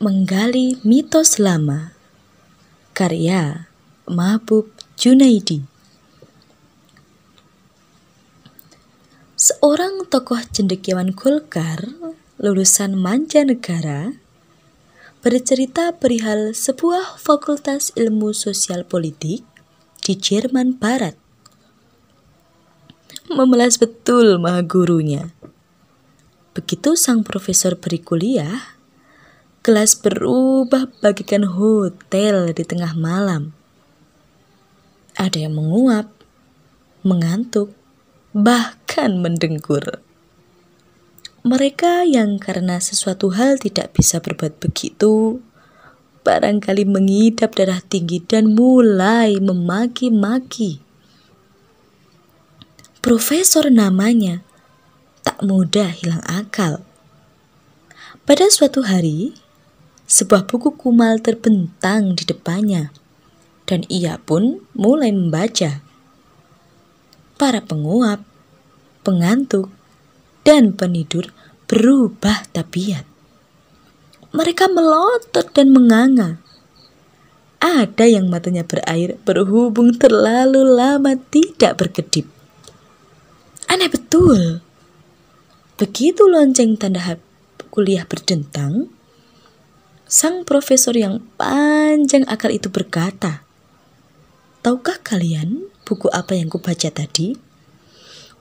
Menggali Mitos Lama Karya Mahbub Junaidi Seorang tokoh cendekiawan Golkar lulusan mancanegara bercerita perihal sebuah fakultas ilmu sosial politik di Jerman Barat. Memelas betul maha gurunya. Begitu sang profesor beri kuliah, Kelas berubah bagikan hotel di tengah malam. Ada yang menguap, mengantuk, bahkan mendengkur. Mereka yang karena sesuatu hal tidak bisa berbuat begitu, barangkali mengidap darah tinggi dan mulai memaki-maki. Profesor namanya tak mudah hilang akal. Pada suatu hari, sebuah buku kumal terbentang di depannya, dan ia pun mulai membaca. Para penguap, pengantuk, dan penidur berubah tabiat. Mereka melotot dan menganga. Ada yang matanya berair berhubung terlalu lama tidak berkedip. Aneh betul. Begitu lonceng tanda kuliah berdentang, Sang profesor yang panjang akal itu berkata, Tahukah kalian buku apa yang kubaca tadi?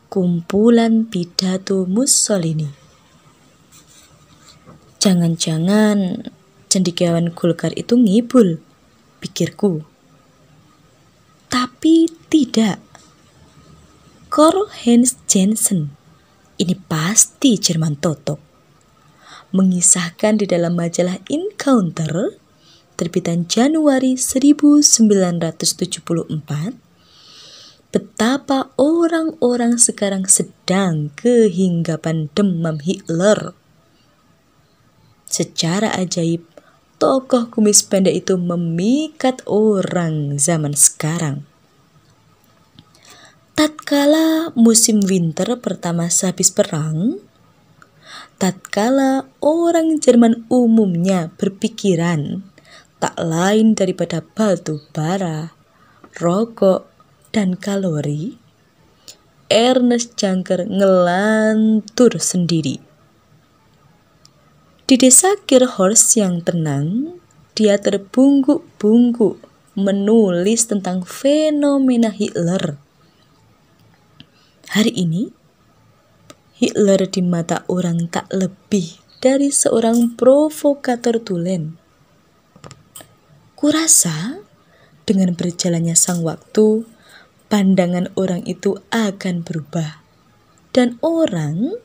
Kumpulan Pidato Mussolini. Jangan-jangan cendekiawan Golkar itu ngibul, pikirku. Tapi tidak. Karl Heinz Jensen. Ini pasti Jerman Totok mengisahkan di dalam majalah Encounter terbitan Januari 1974 betapa orang-orang sekarang sedang kehinggapan demam Hitler. Secara ajaib, tokoh kumis pendek itu memikat orang zaman sekarang. Tatkala musim winter pertama sehabis perang, tatkala orang Jerman umumnya berpikiran tak lain daripada batu bara, rokok, dan kalori, Ernest Jangker ngelantur sendiri. Di desa Kirhorst yang tenang, dia terbungkuk-bungkuk menulis tentang fenomena Hitler. Hari ini, Hitler di mata orang tak lebih dari seorang provokator tulen. Kurasa, dengan berjalannya sang waktu, pandangan orang itu akan berubah. Dan orang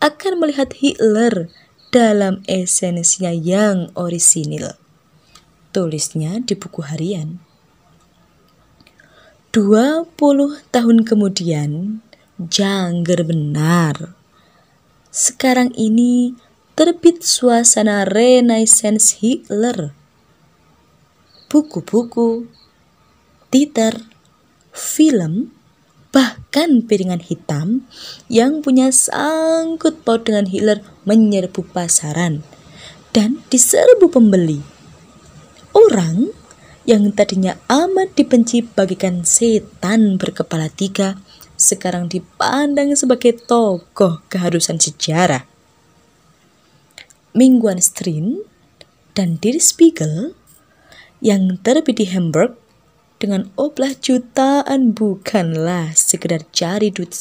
akan melihat Hitler dalam esensinya yang orisinil. Tulisnya di buku harian. 20 tahun kemudian, jangger benar. Sekarang ini terbit suasana Renaissance Hitler. Buku-buku, teater, film, bahkan piringan hitam yang punya sangkut paut dengan Hitler menyerbu pasaran dan diserbu pembeli. Orang yang tadinya amat dibenci bagikan setan berkepala tiga, sekarang dipandang sebagai tokoh keharusan sejarah. Mingguan Strin dan Dir Spiegel yang terbit di Hamburg dengan oplah jutaan bukanlah sekedar cari duit.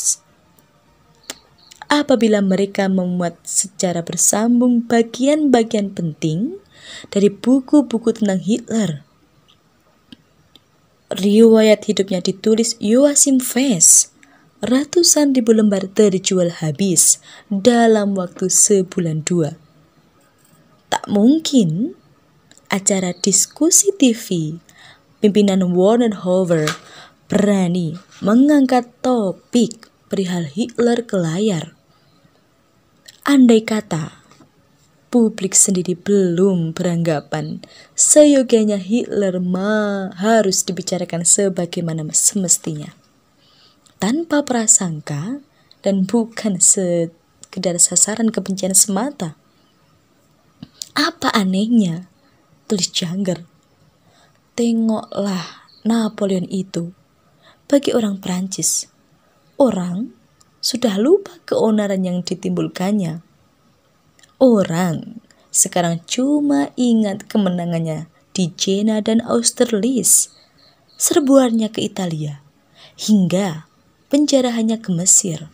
Apabila mereka memuat secara bersambung bagian-bagian penting dari buku-buku tentang Hitler, Riwayat hidupnya ditulis Yoasim Fes. Ratusan ribu lembar terjual habis dalam waktu sebulan dua. Tak mungkin acara diskusi TV pimpinan Warren Hover berani mengangkat topik perihal Hitler ke layar. Andai kata publik sendiri belum beranggapan seyogianya Hitler mah harus dibicarakan sebagaimana semestinya. Tanpa prasangka dan bukan sekedar sasaran kebencian semata. Apa anehnya? Tulis Jangger. Tengoklah Napoleon itu. Bagi orang Prancis, orang sudah lupa keonaran yang ditimbulkannya orang. Sekarang cuma ingat kemenangannya di Jena dan Austerlitz, serbuannya ke Italia, hingga penjarahannya ke Mesir.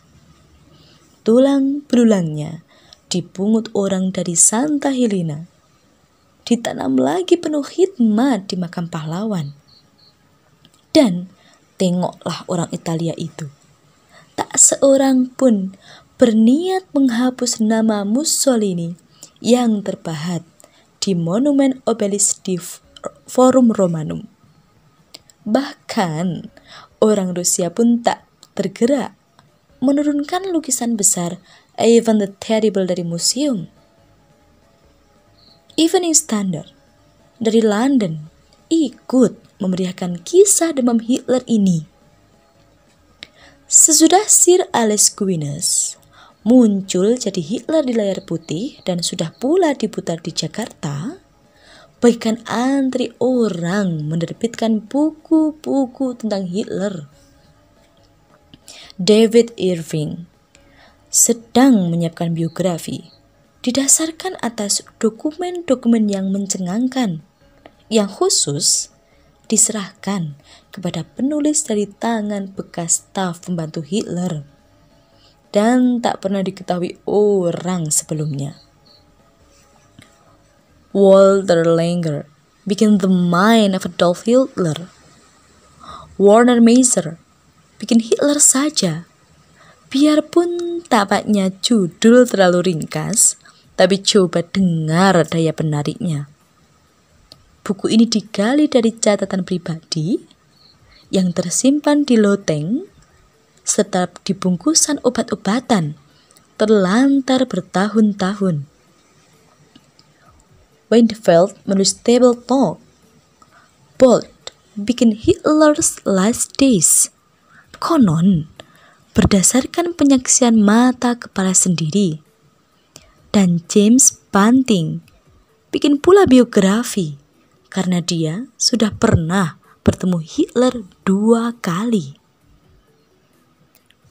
Tulang belulangnya dipungut orang dari Santa Helena. Ditanam lagi penuh hikmat di makam pahlawan. Dan tengoklah orang Italia itu. Tak seorang pun berniat menghapus nama Mussolini yang terpahat di monumen obelis di Forum Romanum. Bahkan, orang Rusia pun tak tergerak menurunkan lukisan besar Ivan the Terrible dari museum. Evening Standard dari London ikut memeriahkan kisah demam Hitler ini. Sesudah Sir Alex Guinness muncul jadi Hitler di layar putih dan sudah pula diputar di Jakarta, bahkan antri orang menerbitkan buku-buku tentang Hitler. David Irving sedang menyiapkan biografi didasarkan atas dokumen-dokumen yang mencengangkan yang khusus diserahkan kepada penulis dari tangan bekas staf pembantu Hitler dan tak pernah diketahui orang sebelumnya. Walter Langer bikin the mind of Adolf Hitler. Warner Mazer bikin Hitler saja. Biarpun tapaknya judul terlalu ringkas, tapi coba dengar daya penariknya. Buku ini digali dari catatan pribadi yang tersimpan di loteng serta dibungkusan obat-obatan terlantar bertahun-tahun. Weinfeld menulis Table Talk. Bolt bikin Hitler's Last Days. Konon, berdasarkan penyaksian mata kepala sendiri. Dan James Banting bikin pula biografi karena dia sudah pernah bertemu Hitler dua kali.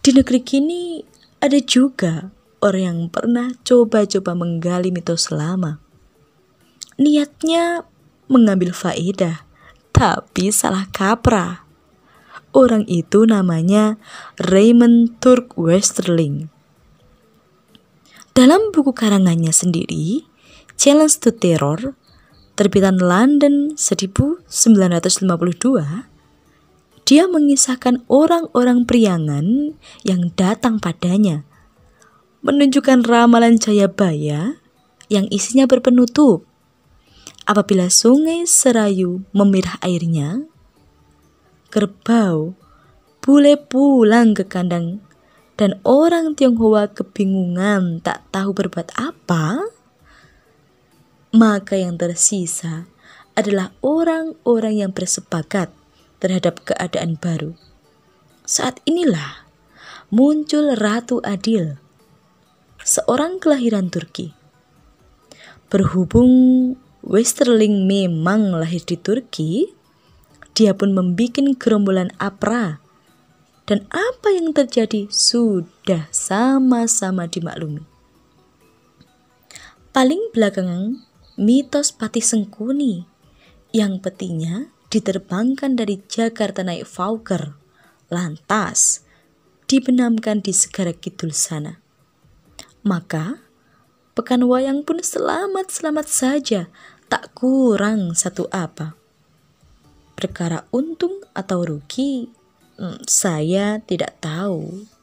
Di negeri kini ada juga orang yang pernah coba-coba menggali mitos lama. Niatnya mengambil faedah, tapi salah kaprah. Orang itu namanya Raymond Turk Westerling. Dalam buku karangannya sendiri, Challenge to Terror, terbitan London 1952, dia mengisahkan orang-orang Priangan yang datang padanya, menunjukkan ramalan Jayabaya yang isinya berpenutup. Apabila sungai Serayu memirah airnya, kerbau bule pulang ke kandang dan orang Tionghoa kebingungan tak tahu berbuat apa, maka yang tersisa adalah orang-orang yang bersepakat terhadap keadaan baru. Saat inilah muncul Ratu Adil, seorang kelahiran Turki. Berhubung Westerling memang lahir di Turki, dia pun membuat gerombolan APRA dan apa yang terjadi sudah sama-sama dimaklumi. Paling belakangan, mitos Patih Sengkuni yang petinya diterbangkan dari Jakarta naik Fauker, lantas dibenamkan di segara kidul sana. Maka, pekan wayang pun selamat-selamat saja, tak kurang satu apa. Perkara untung atau rugi, hmm, saya tidak tahu.